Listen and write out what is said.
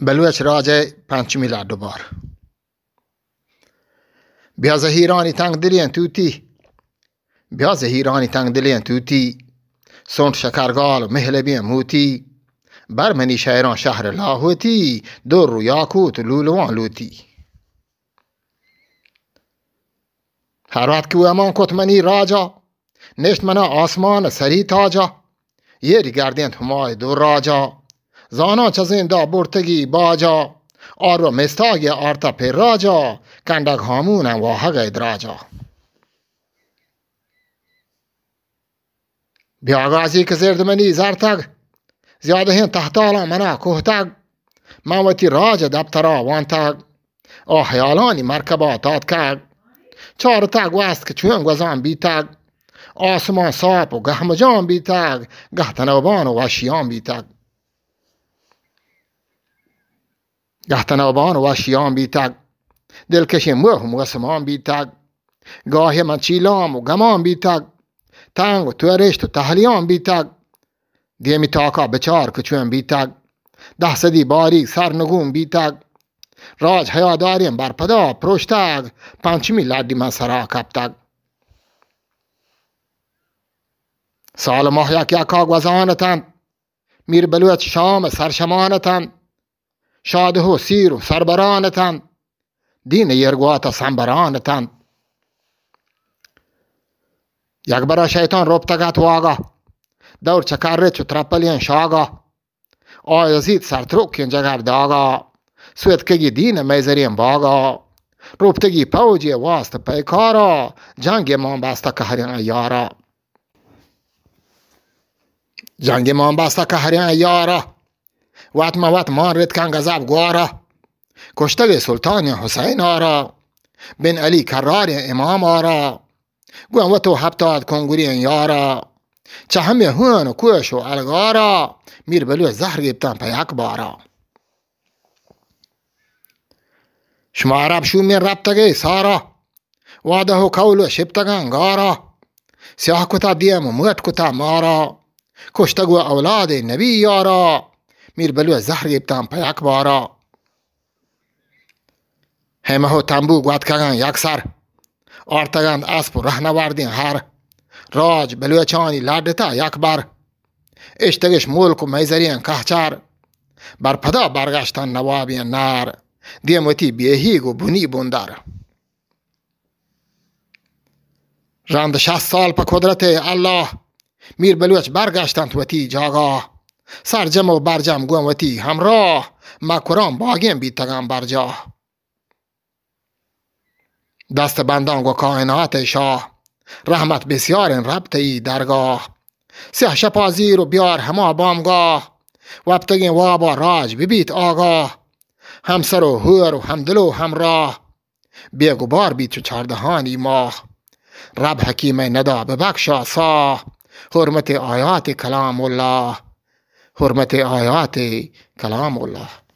راج ಪಂಚಮಿ ಲಾಡು دوبار بیا زهیرانی تنگ دلین توتی بیا زهیرانی تنگ دلین توتی سونت شکرگال محل بیم بر برمنی شهران شهر لاهوتی دور رو یاکوت لولوان لوتی هر وقت که امان کت منی راجا نشت منا آسمان سری تاجا یه ری همای دور راجا این دا برتگی باجا رو مستاگ آرتا راجا کندگ هامونم واحق ادراجا بیاغازی که زرد منی زرتگ زیاده هین تحتالا منا کوهتگ من وتی راج دبترا وانتگ حیالانی مرکبا تاتکگ چار تگ وست که چون گزان بیتگ آسمان ساپ و گهمجان بیتگ گه و وشیان بیتگ گه آبان وشیان بی تگ دلکش مهم و سمان بی تگ گاه من چیلام و گمان بی تگ تنگ و تورشت و تحلیان بی تگ دیمی تاکا بچار کچون بی تگ ده صدی سر سرنگون بی تگ راج حیاداریم برپدا پروش تگ پنچمی لدی من سرا کپ تگ سال ماه کیا یک وزانتند میر بلوت شام سرشمانتند شاده و سیر و سربرانتان دین یرگوات سنبرانتان یک برا شیطان ربتگت واگا دور چکار رچ و ترپلین شاگا آیزید سرتروکین جگر داگا سویتکگی دین میزرین باگا روبتگی پوجی واست پیکارا جنگ مان بستا کهرین یارا جنگ مان بستا کهرین یارا واتما واتما كان غزاب گوارا کشته سلطان حسین آرا بن علی کرار امام آرا گوان و تو هفتاد کنگوری یارا چه هون و کوش و الگارا میر بلو زهر گیبتن یک بارا شما عرب شو من ربتگه سارا واده و کول و شبتگن گارا سیاه کتا دیم و موت کتا مارا کشتگو اولاد نبی یارا mir belőle zahréptám pajákbára. Hemaho tambú guatkagán jakszár, artagán ászpó rahnavárdén hár, rács belőle csáni lárdetá jakbár, és teges múlko mejzerien kahcsár, bár padá bargástán navábien nár, diemoti biehígo buni bondár. راند شهست سال پا قدرت الله میر بلوچ برگشتند و تی جاگاه سرجم و برجم گویم وتی همراه مکران باگیم بیتگم برجا دست بندان و کائنات شاه رحمت بسیار ربط ای درگاه سه شپازی و بیار هما بامگاه وابتگین وابا راج ببیت آگاه همسر و هور و همدل و همراه بار بیت و چاردهانی ماه رب حکیم ندا ببکشا سا حرمت آیات کلام الله حرمت آیات کلام الله